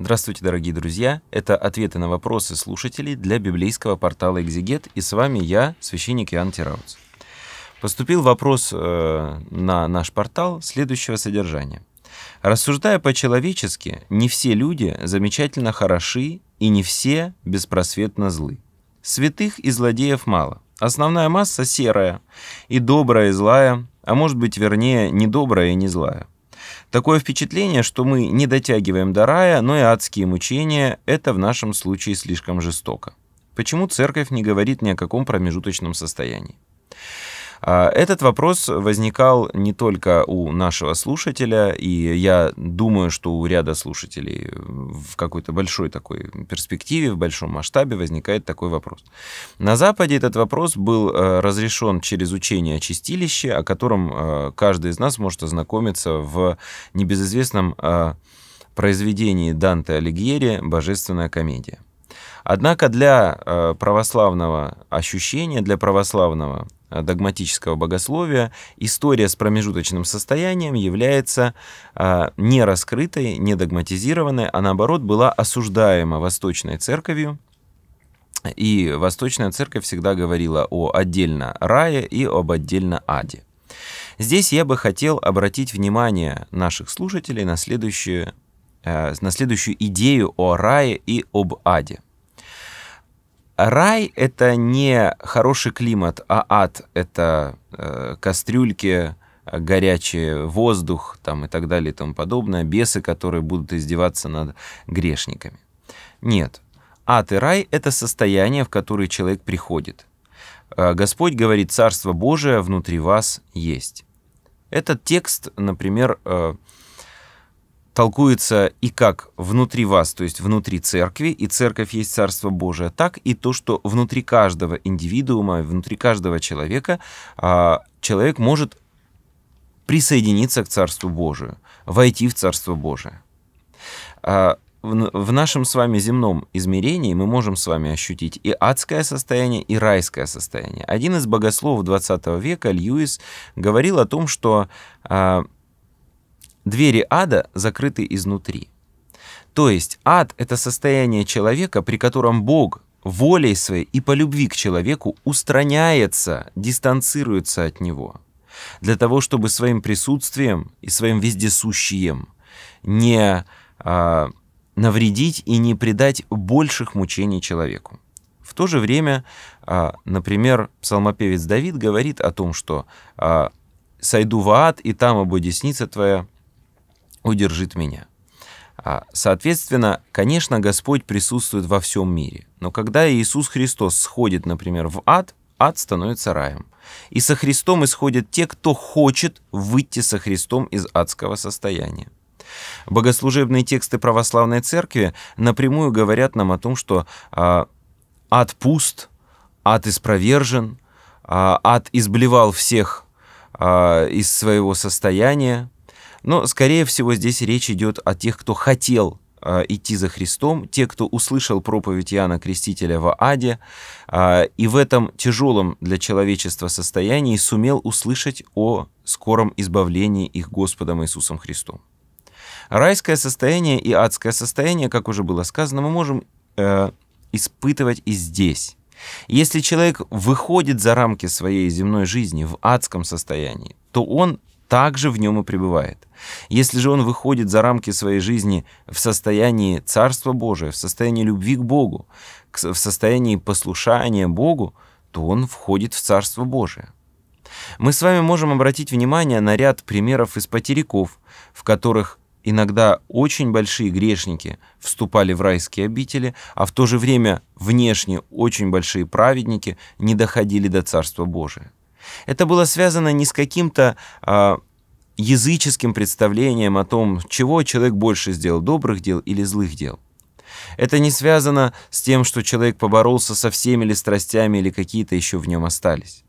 Здравствуйте, дорогие друзья! Это ответы на вопросы слушателей для библейского портала «Экзегет», и с вами я, священник Иоанн Тирауц. Поступил вопрос э, на наш портал следующего содержания. Рассуждая по-человечески, не все люди замечательно хороши и не все беспросветно злы. Святых и злодеев мало. Основная масса серая, и добрая, и злая, а может быть, вернее, не добрая и не злая – Такое впечатление, что мы не дотягиваем до рая, но и адские мучения – это в нашем случае слишком жестоко. Почему церковь не говорит ни о каком промежуточном состоянии? А, этот вопрос возникал не только у нашего слушателя, и я думаю, что у ряда слушателей в какой-то большой такой перспективе, в большом масштабе возникает такой вопрос. На Западе этот вопрос был э, разрешен через учение о чистилище, о котором э, каждый из нас может ознакомиться в небезызвестном э, произведении Данте Алигьери «Божественная комедия». Однако для православного ощущения, для православного Э, догматического богословия, история с промежуточным состоянием является э, не раскрытой, не догматизированной, а наоборот была осуждаема Восточной Церковью, и Восточная Церковь всегда говорила о отдельно рае и об отдельно аде. Здесь я бы хотел обратить внимание наших слушателей на следующую, э, на следующую идею о рае и об аде рай — это не хороший климат, а ад — это э, кастрюльки, горячий воздух там, и так далее и тому подобное, бесы, которые будут издеваться над грешниками. Нет. Ад и рай — это состояние, в которое человек приходит. Э, Господь говорит, «Царство Божие внутри вас есть». Этот текст, например, э, толкуется и как внутри вас, то есть внутри церкви, и церковь есть Царство Божие, так и то, что внутри каждого индивидуума, внутри каждого человека а, человек может присоединиться к Царству Божию, войти в Царство Божие. А, в нашем с вами земном измерении мы можем с вами ощутить и адское состояние, и райское состояние. Один из богословов 20 века, Льюис, говорил о том, что а, Двери ада закрыты изнутри. То есть ад — это состояние человека, при котором Бог волей своей и по любви к человеку устраняется, дистанцируется от него, для того, чтобы своим присутствием и своим вездесущим не а, навредить и не придать больших мучений человеку. В то же время, а, например, псалмопевец Давид говорит о том, что а, «сойду в ад, и там обо твоя, удержит меня. А, соответственно, конечно, Господь присутствует во всем мире. Но когда Иисус Христос сходит, например, в ад, ад становится раем. И со Христом исходят те, кто хочет выйти со Христом из адского состояния. Богослужебные тексты православной церкви напрямую говорят нам о том, что а, ад пуст, ад испровержен, а, ад изблевал всех а, из своего состояния, но, скорее всего, здесь речь идет о тех, кто хотел э, идти за Христом, те, кто услышал проповедь Иоанна Крестителя в Аде, э, и в этом тяжелом для человечества состоянии сумел услышать о скором избавлении их Господом Иисусом Христом. Райское состояние и адское состояние, как уже было сказано, мы можем э, испытывать и здесь. Если человек выходит за рамки своей земной жизни в адском состоянии, то он также в нем и пребывает. Если же он выходит за рамки своей жизни в состоянии Царства Божия, в состоянии любви к Богу, в состоянии послушания Богу, то он входит в Царство Божие. Мы с вами можем обратить внимание на ряд примеров из потеряков, в которых иногда очень большие грешники вступали в райские обители, а в то же время внешне очень большие праведники не доходили до Царства Божия. Это было связано не с каким-то а, языческим представлением о том, чего человек больше сделал, добрых дел или злых дел. Это не связано с тем, что человек поборолся со всеми ли страстями или какие-то еще в нем остались.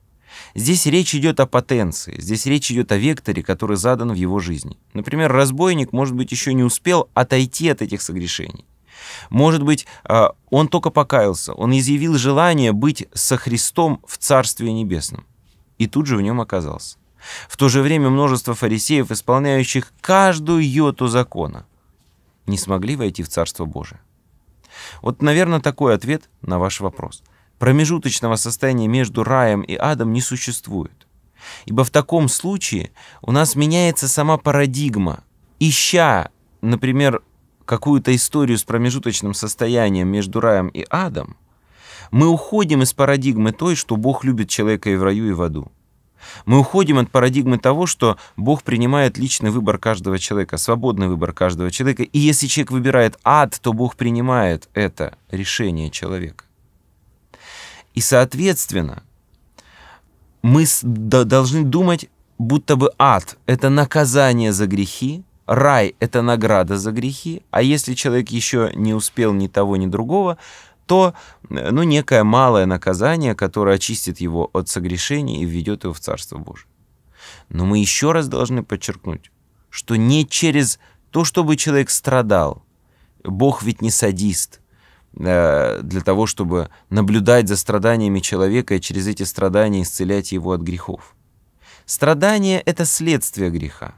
Здесь речь идет о потенции, здесь речь идет о векторе, который задан в его жизни. Например, разбойник, может быть, еще не успел отойти от этих согрешений. Может быть, а, он только покаялся, он изъявил желание быть со Христом в Царстве Небесном и тут же в нем оказался. В то же время множество фарисеев, исполняющих каждую йоту закона, не смогли войти в Царство Божие. Вот, наверное, такой ответ на ваш вопрос. Промежуточного состояния между раем и адом не существует. Ибо в таком случае у нас меняется сама парадигма. Ища, например, какую-то историю с промежуточным состоянием между раем и адом – мы уходим из парадигмы той, что Бог любит человека и в раю, и в аду. Мы уходим от парадигмы того, что Бог принимает личный выбор каждого человека, свободный выбор каждого человека. И если человек выбирает ад, то Бог принимает это решение человека. И, соответственно, мы должны думать, будто бы ад — это наказание за грехи, рай — это награда за грехи, а если человек еще не успел ни того, ни другого, то, э, ну, некое малое наказание, которое очистит его от согрешений и введет его в Царство Божие. Но мы еще раз должны подчеркнуть, что не через то, чтобы человек страдал, Бог ведь не садист э, для того, чтобы наблюдать за страданиями человека и через эти страдания исцелять его от грехов. Страдание — это следствие греха,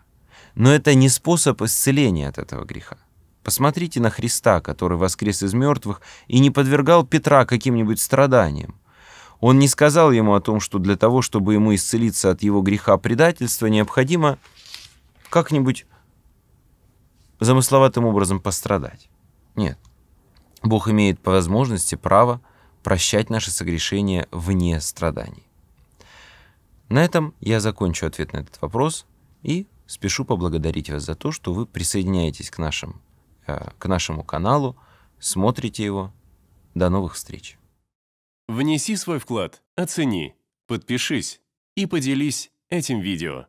но это не способ исцеления от этого греха. Посмотрите на Христа, который воскрес из мертвых и не подвергал Петра каким-нибудь страданиям. Он не сказал ему о том, что для того, чтобы ему исцелиться от его греха предательства, необходимо как-нибудь замысловатым образом пострадать. Нет. Бог имеет по возможности право прощать наши согрешения вне страданий. На этом я закончу ответ на этот вопрос и спешу поблагодарить вас за то, что вы присоединяетесь к нашим Э, к нашему каналу, смотрите его. До новых встреч. Внеси свой вклад, оцени, подпишись и поделись этим видео.